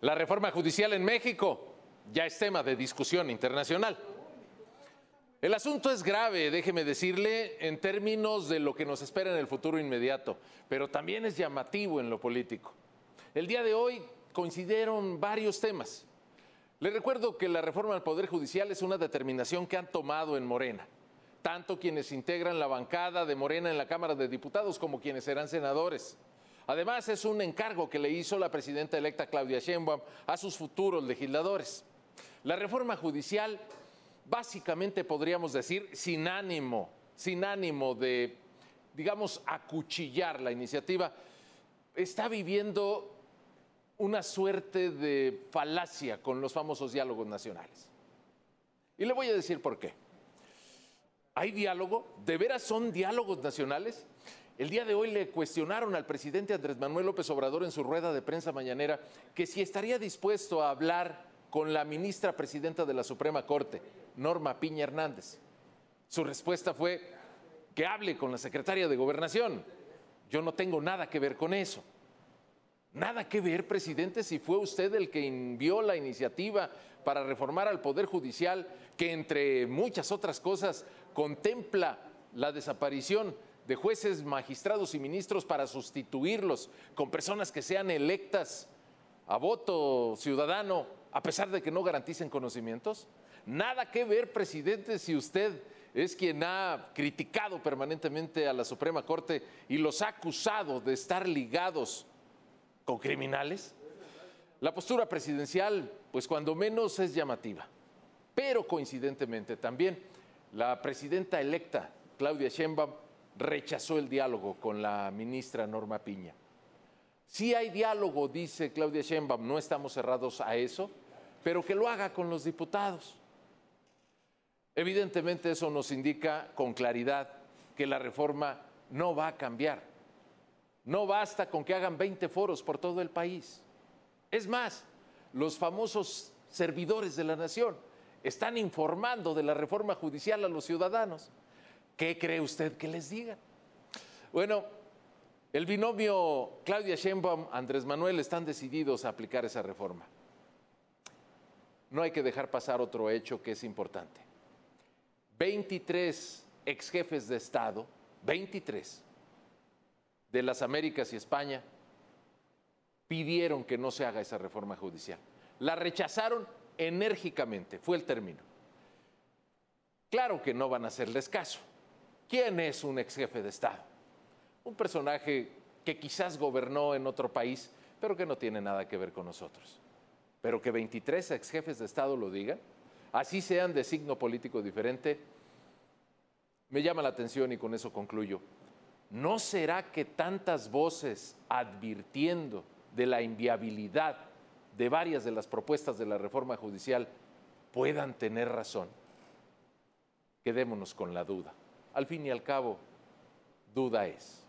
La reforma judicial en México ya es tema de discusión internacional. El asunto es grave, déjeme decirle, en términos de lo que nos espera en el futuro inmediato, pero también es llamativo en lo político. El día de hoy coincidieron varios temas. Le recuerdo que la reforma al Poder Judicial es una determinación que han tomado en Morena, tanto quienes integran la bancada de Morena en la Cámara de Diputados como quienes serán senadores. Además, es un encargo que le hizo la presidenta electa Claudia Sheinbaum a sus futuros legisladores. La reforma judicial, básicamente podríamos decir, sin ánimo, sin ánimo de, digamos, acuchillar la iniciativa, está viviendo una suerte de falacia con los famosos diálogos nacionales. Y le voy a decir por qué. ¿Hay diálogo? ¿De veras son diálogos nacionales? El día de hoy le cuestionaron al presidente Andrés Manuel López Obrador en su rueda de prensa mañanera que si estaría dispuesto a hablar con la ministra presidenta de la Suprema Corte, Norma Piña Hernández. Su respuesta fue que hable con la secretaria de Gobernación. Yo no tengo nada que ver con eso. Nada que ver, presidente, si fue usted el que envió la iniciativa para reformar al Poder Judicial, que entre muchas otras cosas contempla la desaparición de jueces, magistrados y ministros para sustituirlos con personas que sean electas a voto ciudadano, a pesar de que no garanticen conocimientos? Nada que ver, presidente, si usted es quien ha criticado permanentemente a la Suprema Corte y los ha acusado de estar ligados con criminales. La postura presidencial, pues cuando menos es llamativa, pero coincidentemente también la presidenta electa, Claudia Sheinbaum, rechazó el diálogo con la ministra Norma Piña. Si hay diálogo, dice Claudia Sheinbaum, no estamos cerrados a eso, pero que lo haga con los diputados. Evidentemente eso nos indica con claridad que la reforma no va a cambiar. No basta con que hagan 20 foros por todo el país. Es más, los famosos servidores de la nación están informando de la reforma judicial a los ciudadanos. ¿Qué cree usted que les diga? Bueno, el binomio Claudia Sheinbaum, Andrés Manuel están decididos a aplicar esa reforma. No hay que dejar pasar otro hecho que es importante. 23 ex jefes de Estado, 23 de las Américas y España, pidieron que no se haga esa reforma judicial. La rechazaron enérgicamente, fue el término. Claro que no van a hacerles caso. ¿Quién es un ex jefe de Estado? Un personaje que quizás gobernó en otro país, pero que no tiene nada que ver con nosotros. Pero que 23 ex jefes de Estado lo digan, así sean de signo político diferente, me llama la atención y con eso concluyo. ¿No será que tantas voces advirtiendo de la inviabilidad de varias de las propuestas de la reforma judicial puedan tener razón? Quedémonos con la duda al fin y al cabo, duda es.